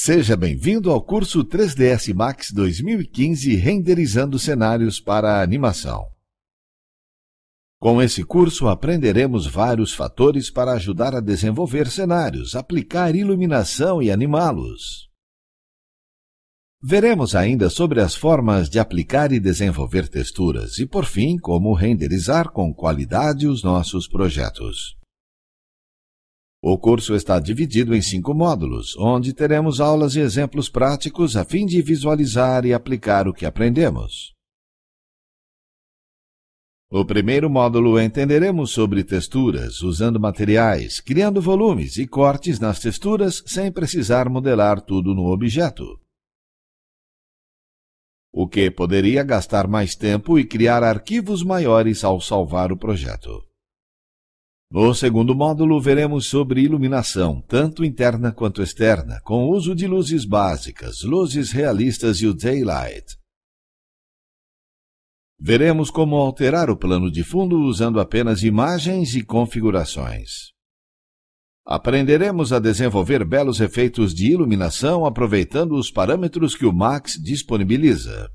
Seja bem-vindo ao curso 3ds Max 2015 Renderizando cenários para animação. Com esse curso aprenderemos vários fatores para ajudar a desenvolver cenários, aplicar iluminação e animá-los. Veremos ainda sobre as formas de aplicar e desenvolver texturas e, por fim, como renderizar com qualidade os nossos projetos. O curso está dividido em cinco módulos, onde teremos aulas e exemplos práticos a fim de visualizar e aplicar o que aprendemos. O primeiro módulo entenderemos sobre texturas, usando materiais, criando volumes e cortes nas texturas sem precisar modelar tudo no objeto. O que poderia gastar mais tempo e criar arquivos maiores ao salvar o projeto. No segundo módulo, veremos sobre iluminação, tanto interna quanto externa, com o uso de luzes básicas, luzes realistas e o daylight. Veremos como alterar o plano de fundo usando apenas imagens e configurações. Aprenderemos a desenvolver belos efeitos de iluminação aproveitando os parâmetros que o Max disponibiliza.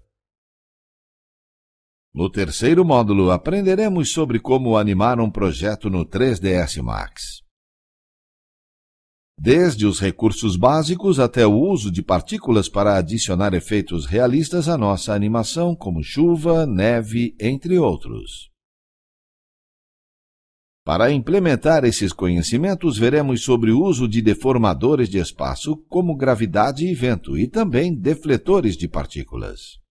No terceiro módulo, aprenderemos sobre como animar um projeto no 3ds Max. Desde os recursos básicos até o uso de partículas para adicionar efeitos realistas à nossa animação, como chuva, neve, entre outros. Para implementar esses conhecimentos, veremos sobre o uso de deformadores de espaço, como gravidade e vento, e também defletores de partículas.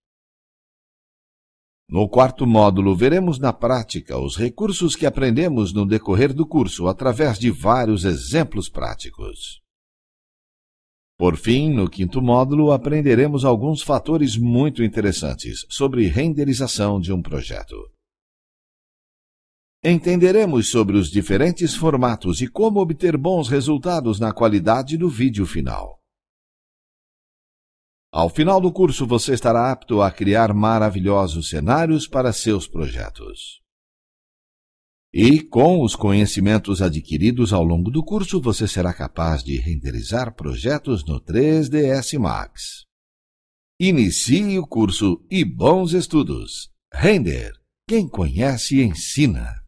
No quarto módulo, veremos na prática os recursos que aprendemos no decorrer do curso através de vários exemplos práticos. Por fim, no quinto módulo, aprenderemos alguns fatores muito interessantes sobre renderização de um projeto. Entenderemos sobre os diferentes formatos e como obter bons resultados na qualidade do vídeo final. Ao final do curso, você estará apto a criar maravilhosos cenários para seus projetos. E com os conhecimentos adquiridos ao longo do curso, você será capaz de renderizar projetos no 3ds Max. Inicie o curso e bons estudos. Render. Quem conhece ensina.